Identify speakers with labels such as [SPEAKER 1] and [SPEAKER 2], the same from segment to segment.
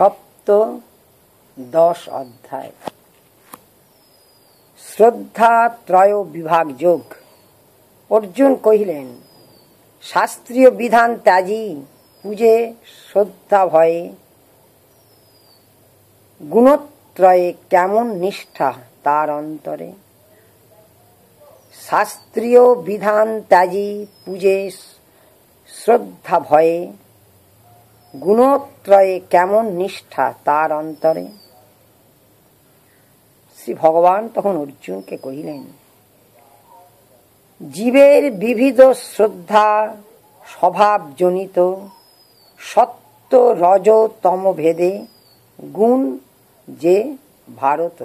[SPEAKER 1] সপ্ত দশ অধ্যায় শ্রদ্ধা ত্রয় বিভাগ যোগ অর্জুন কহিলেন শাস্ত্রীয় বিধান ত্যাজি পুজে শ্রদ্ধা ভয়ে গুণত্রয়ে কেমন নিষ্ঠা তার অন্তরে শাস্ত্রীয় বিধান ত্যাজি পুজে শ্রদ্ধা ভয়ে গুণত্রয়ে কেমন নিষ্ঠা তার অন্তরে শ্রী ভগবান তখন অর্জুনকে কহিলেন জীবের বিবিধ শ্রদ্ধা স্বভাবজনিত সত্য রজতম ভেদে গুণ যে ভারত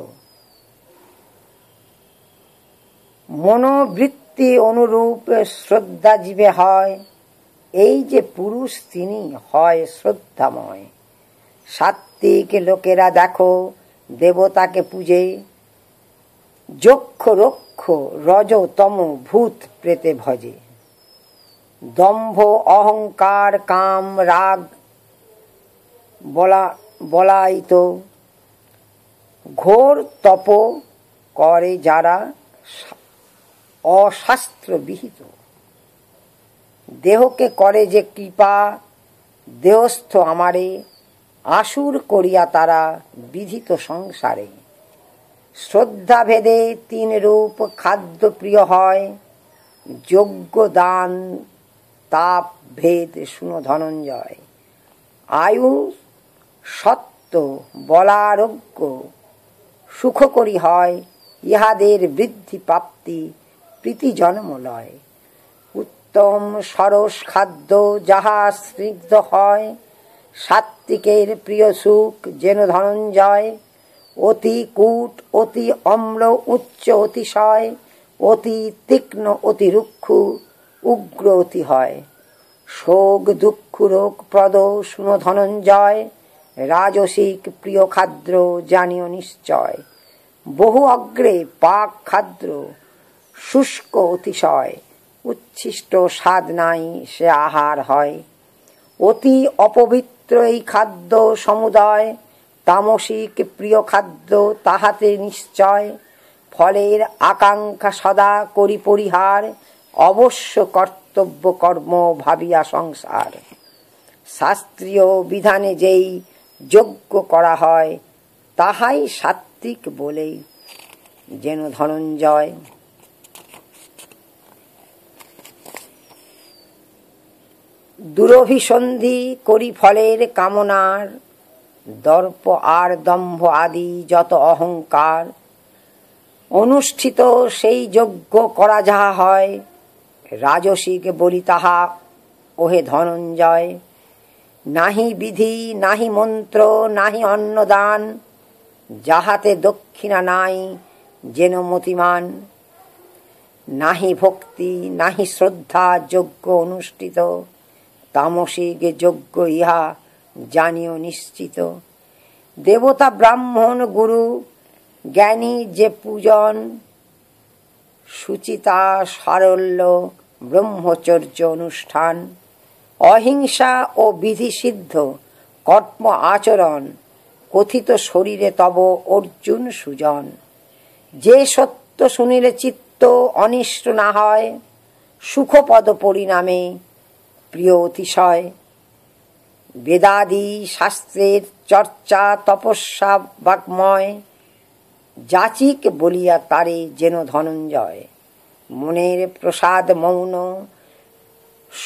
[SPEAKER 1] মনোবৃত্তি অনুরূপ শ্রদ্ধা জীবে হয় এই যে পুরুষ তিনি হয় শ্রদ্ধাময় সাত্ত্বিক লোকেরা দেখো দেবতাকে পূজে যক্ষ রক্ষ রজতম ভূত প্রেতে ভজে দম্ভ অহংকার কাম রাগ বলা তো ঘোর তপ করে যারা অশাস্ত্রবিহিত দেহকে করে যে কৃপা দেহস্থ আমারে আসুর করিয়া তারা বিধিত সংসারে শ্রদ্ধাভেদে তিন রূপ খাদ্য প্রিয় হয় যোগ্য দান তাপ ভেদ শুনো ধনঞ্জয় আয়ু সত্য বলারোগ্য সুখকরী হয় ইহাদের বৃদ্ধি প্রাপ্তি প্রীতি জন্ম লয় উত্তম সরস খাদ্য যাহা স্নিগ্ধ হয় সাত্ত্বিকের প্রিয় সুখ যেন ধনঞ্জয় অতি কূট অতি অম্ল উচ্চ অতিশয় অতি তীক্ষ্ণ অতি রুক্ষ উগ্র অতি হয় শোক দুঃখ রোগ প্রদ শুন ধনঞ্জয় রাজসিক প্রিয় খাদ্র জানিও নিশ্চয় বহু অগ্রে পাক খাদ্র শুষ্ক অতিশয় উচ্ছিষ্ট স্বাদ নাই সে আহার হয় অতি অপবিত্র এই খাদ্য সমুদয় তামসিক প্রিয় খাদ্য তাহাতে নিশ্চয় ফলের আকাঙ্ক্ষা সদা করি পরিহার অবশ্য কর্তব্য কর্ম ভাবিয়া সংসার শাস্ত্রীয় বিধানে যেই যজ্ঞ করা হয় তাহাই সাত্ত্বিক বলেই যেন ধনঞ্জয় দুরভিসন্ধি করি ফলের কামনার দর্প আর দম্ভ আদি যত অহংকার অনুষ্ঠিত সেই যজ্ঞ করা যাহা হয় রাজসিক বলি তাহা ওহে ধনঞ্জয় নাহি বিধি নাহি মন্ত্র নাহি অন্নদান যাহাতে দক্ষিণা নাই যেন মতিমান নাহি ভক্তি নাহি শ্রদ্ধা যজ্ঞ অনুষ্ঠিত তামসিক যজ্ঞ ইহা জানিও নিশ্চিত দেবতা ব্রাহ্মণ গুরু জ্ঞানী যে পূজন সুচিতা সারল্য ব্রহ্মচর্য অনুষ্ঠান অহিংসা ও বিধিসিদ্ধ কর্ম আচরণ কথিত শরীরে তব অর্জুন সুজন যে সত্য শুনিলে চিত্ত অনিষ্ট না হয় সুখপদ পরিণামে প্রিয় অতিশয় বেদাদি শাস্ত্রের চর্চা তপস্যা বাগময় যাচিক বলিয়া তারে যেন ধনঞ্জয় মনের প্রসাদ মৌন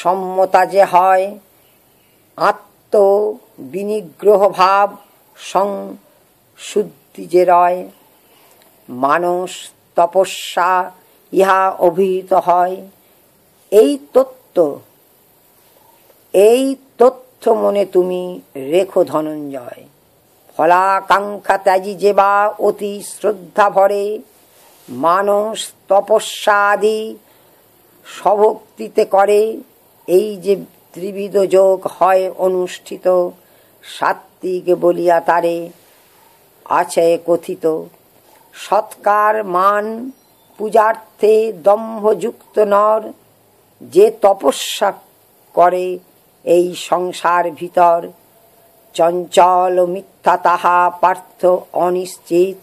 [SPEAKER 1] সম্মতা যে হয় আত্ম বিনিগ্রহ ভাব সংশুদ্ধি যে রয় মানুষ তপস্যা ইহা অভিহিত হয় এই তত্ত্ব এই তথ্য মনে তুমি রেখো ধনঞ্জয় ফলাকাঙ্ক্ষা ত্যাজি যে বা অতি শ্রদ্ধা ভরে মানুষ তপস্যা আদি স্বভক্তিতে করে এই যে ত্রিবিধ যোগ হয় অনুষ্ঠিত সাত্ত্বিক বলিয়া তারে আছে কথিত সৎকার মান পূজার্থে দম্ভযুক্ত নর যে তপস্যা করে এই সংসার ভিতর চঞ্চল মিথ্যা তাহা পার্থ অনিশ্চিত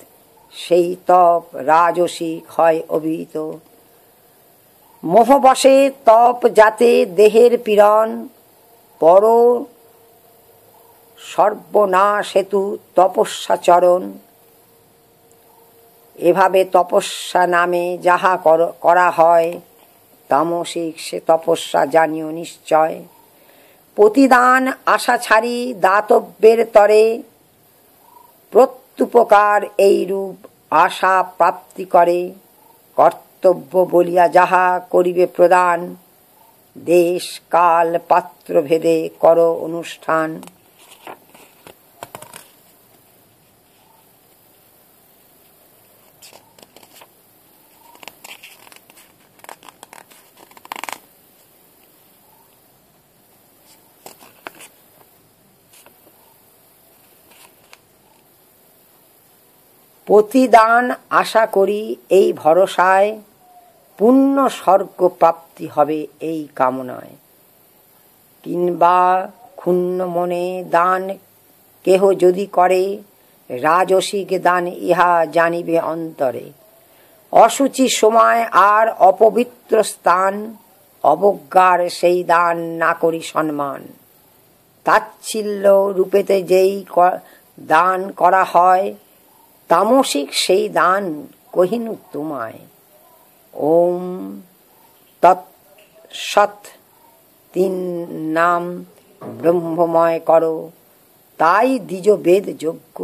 [SPEAKER 1] সেই তপ রাজসিক হয় অভিহিত মোহবশে তপ যাতে দেহের পীড়ন পর সর্বনা সেতু তপস্যাচরণ এভাবে তপস্যা নামে যাহা করা হয় তামসিক সে তপস্যা জানিও নিশ্চয় প্রতিদান আশা ছাড়ি দাতব্যের তরে প্রত্যুপকার এইরূপ আশা প্রাপ্তি করে কর্তব্য বলিয়া যাহা করিবে প্রদান দেশ কাল পাত্র ভেদে কর অনুষ্ঠান প্রতিদান আশা করি এই ভরসায় পূর্ণ স্বর্গ প্রাপ্তি হবে এই কামনায় কিংবা ক্ষুণ্ণ মনে দান কেহ যদি করে রাজসিক দান ইহা জানিবে অন্তরে অসুচি সময় আর অপবিত্র স্থান অবজ্ঞার সেই দান না করি সম্মান তাচ্ছিল্য রূপেতে যেই দান করা হয় তামসিক সেই দান কহিনু তোমায় ওম তৎ সৎ তিন নাম ব্রহ্মময় করো তাই দ্বিজ বেদ যজ্ঞ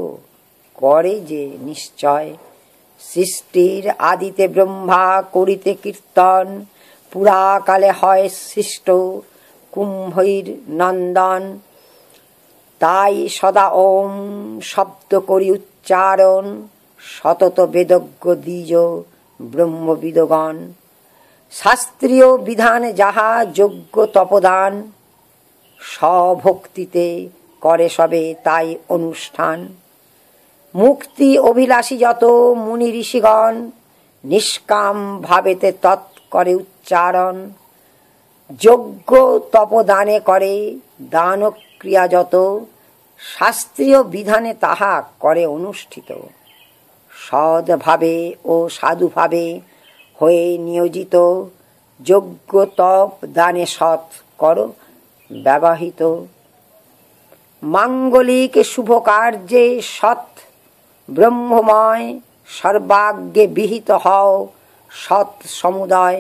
[SPEAKER 1] করে যে নিশ্চয় সৃষ্টির আদিতে ব্রহ্মা করিতে কীর্তন পুরাকালে হয় সৃষ্ট কুম্ভৈর নন্দন তাই সদা ওম শব্দ করি চারণ সতত বেদজ্ঞ দ্বিজ ব্রহ্মবিদগণ শাস্ত্রীয় বিধান যাহা যোগ্য তপদান স্বভক্তিতে করে সবে তাই অনুষ্ঠান মুক্তি অভিলাষী যত মুনি ঋষিগণ নিষ্কাম ভাবেতে তৎ করে উচ্চারণ যোগ্য তপদানে করে দানক্রিয়া যত শাস্ত্রীয় বিধানে তাহা করে অনুষ্ঠিত সৎভাবে ও সাধুভাবে হয়ে নিয়োজিত যোগ্য তপ দানে সৎ কর ব্যবহিত মাঙ্গলিক শুভ কার্যে সৎ ব্রহ্মময় সর্বাগ্যে বিহিত হও সৎ সমুদয়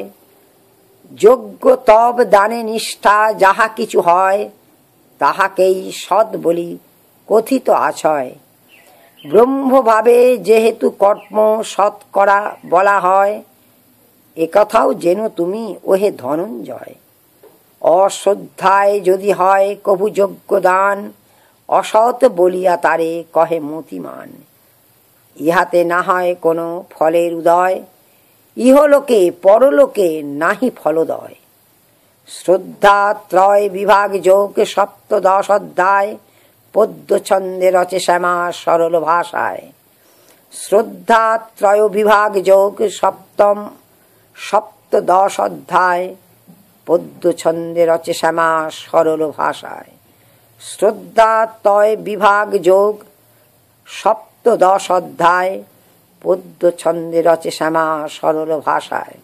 [SPEAKER 1] যোগ্য তব দানে নিষ্ঠা যাহা কিছু হয় তাহাকেই সৎ বলি কথিত আশয় ব্রহ্মভাবে যেহেতু কর্ম সৎ করা বলা হয় একথাও যেন তুমি ওহে ধনঞ্জয় অশ্রদ্ধায় যদি হয় কভু যোগ্য দান অসৎ বলিয়া তারে কহে মতিমান ইহাতে না হয় কোনো ফলের উদয় ইহলোকে পরলোকে নাহি ফলদয় শ্রদ্ধা ত্রয় বিভাগ যোগ সপ্তদশ অধ্যায় ছন্দে রচে শ্যামা সরল ভাষায় শ্রদ্ধা ত্রয় বিভাগ যোগ সপ্তম সপ্তদশ অধ্যায় ছন্দে রচে শ্যামা সরল ভাষায় শ্রদ্ধা তয় বিভাগ যোগ সপ্তদশ অধ্যায় ছন্দে রচে শ্যামা সরল ভাষায়